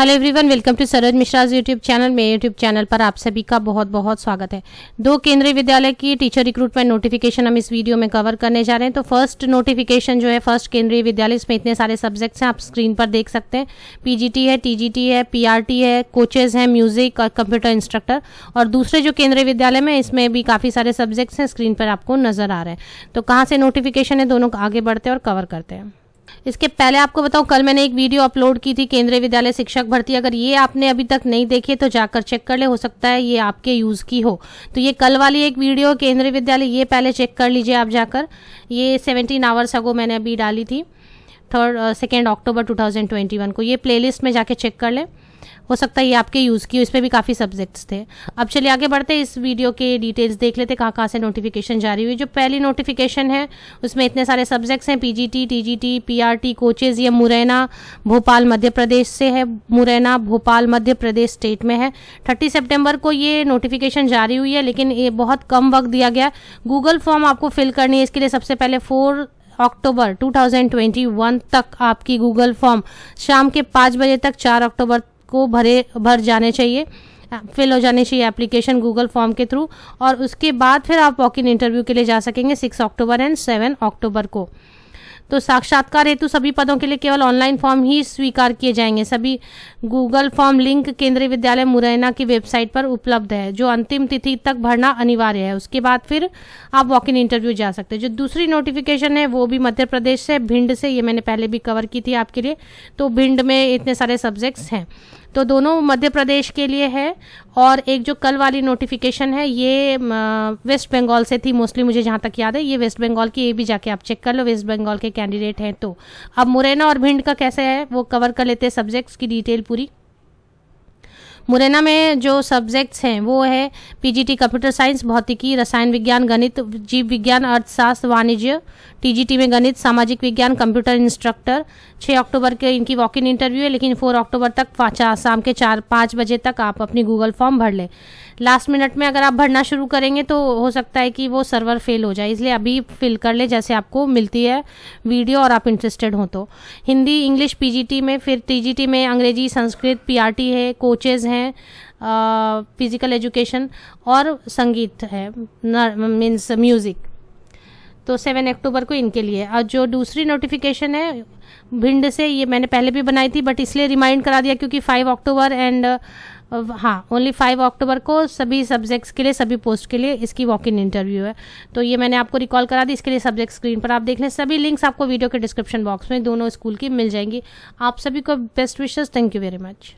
hello everyone welcome to Saroj Mishra's YouTube channel मेरे YouTube channel पर आप सभी का बहुत बहुत स्वागत है दो केंद्रीय विद्यालय की टीचर रिक्रूटमेंट नोटिफिकेशन हम इस वीडियो में कवर करने जा रहे हैं तो फर्स्ट नोटिफिकेशन जो है फर्स्ट केंद्रीय विद्यालय इसमें इतने सारे सब्जेक्ट्स हैं आप स्क्रीन पर देख सकते हैं पीजीटी है टीजीटी है पीआरटी है कोचेज है म्यूजिक और कंप्यूटर इंस्ट्रक्टर और दूसरे जो केंद्रीय विद्यालय में इसमें भी काफ़ी सारे सब्जेक्ट्स हैं स्क्रीन पर आपको नजर आ रहे हैं तो कहाँ से नोटिफिकेशन है दोनों आगे बढ़ते हैं और कवर करते हैं इसके पहले आपको बताऊं कल मैंने एक वीडियो अपलोड की थी केंद्रीय विद्यालय शिक्षक भर्ती अगर ये आपने अभी तक नहीं देखी तो जाकर चेक कर ले हो सकता है ये आपके यूज़ की हो तो ये कल वाली एक वीडियो केंद्रीय विद्यालय ये पहले चेक कर लीजिए आप जाकर ये सेवनटीन आवर्स अगो मैंने अभी डाली थी थर्ड सेकेंड अक्टूबर टू को ये प्ले में जाके चेक कर लें हो सकता है ये आपके यूज़ की हो इसमें भी काफ़ी सब्जेक्ट्स थे अब चलिए आगे बढ़ते हैं इस वीडियो के डिटेल्स देख लेते कहाँ कहाँ से नोटिफिकेशन जारी हुई जो पहली नोटिफिकेशन है उसमें इतने सारे सब्जेक्ट्स हैं पीजीटी टीजीटी पीआरटी कोचेज़ ये मुरैना भोपाल मध्य प्रदेश से है मुरैना भोपाल मध्य प्रदेश स्टेट में है थर्टी सेप्टेम्बर को ये नोटिफिकेशन जारी हुई है लेकिन ये बहुत कम वक्त दिया गया गूगल फॉर्म आपको फिल करनी है इसके लिए सबसे पहले फोर अक्टूबर 2021 तक आपकी गूगल फॉर्म शाम के पाँच बजे तक चार अक्टूबर को भरे भर जाने चाहिए फिल हो जाने चाहिए एप्लीकेशन गूगल फॉर्म के थ्रू और उसके बाद फिर आप वॉक इन इंटरव्यू के लिए जा सकेंगे six October and seven October को तो साक्षात्कार हेतु सभी पदों के लिए केवल ऑनलाइन फॉर्म ही स्वीकार किए जाएंगे सभी गूगल फॉर्म लिंक केंद्रीय विद्यालय मुरैना की वेबसाइट पर उपलब्ध है जो अंतिम तिथि तक भरना अनिवार्य है उसके बाद फिर आप वॉक इन इंटरव्यू जा सकते हैं जो दूसरी नोटिफिकेशन है वो भी मध्य प्रदेश से भिंड से ये मैंने पहले भी कवर की थी आपके लिए तो भिंड में इतने सारे सब्जेक्ट्स हैं तो दोनों मध्य प्रदेश के लिए है और एक जो कल वाली नोटिफिकेशन है ये वेस्ट बंगाल से थी मोस्टली मुझे जहाँ तक याद है ये वेस्ट बंगाल की ये भी जाके आप चेक कर लो वेस्ट बंगाल के कैंडिडेट हैं तो अब मुरैना और भिंड का कैसे है वो कवर कर लेते हैं सब्जेक्ट्स की डिटेल पूरी मुरैना में जो सब्जेक्ट्स हैं वो है पीजीटी कंप्यूटर साइंस भौतिकी रसायन विज्ञान गणित जीव विज्ञान अर्थशास्त्र वाणिज्य टीजीटी में गणित सामाजिक विज्ञान कंप्यूटर इंस्ट्रक्टर 6 अक्टूबर के इनकी वॉक इन इंटरव्यू है लेकिन 4 अक्टूबर तक शाम के चार पाँच बजे तक आप अपनी गूगल फॉर्म भर लें लास्ट मिनट में अगर आप भरना शुरू करेंगे तो हो सकता है कि वो सर्वर फेल हो जाए इसलिए अभी फिल कर ले जैसे आपको मिलती है वीडियो और आप इंटरेस्टेड हो तो हिंदी इंग्लिश पीजीटी में फिर टीजीटी में अंग्रेजी संस्कृत पीआरटी है कोचेज हैं है फिज़िकल एजुकेशन और संगीत है मीन्स म्यूज़िक तो सेवन अक्टूबर को इनके लिए और जो दूसरी नोटिफिकेशन है भिंड से ये मैंने पहले भी बनाई थी बट इसलिए रिमाइंड करा दिया क्योंकि फाइव अक्टूबर एंड हाँ ओनली फाइव अक्टूबर को सभी सब्जेक्ट्स के लिए सभी पोस्ट के लिए इसकी वॉक इन इंटरव्यू है तो ये मैंने आपको रिकॉल करा दी इसके लिए सब्जेक्ट स्क्रीन पर आप देख लें सभी लिंक्स आपको वीडियो के डिस्क्रिप्शन बॉक्स में दोनों स्कूल की मिल जाएंगी आप सभी को बेस्ट विशेष थैंक यू वेरी मच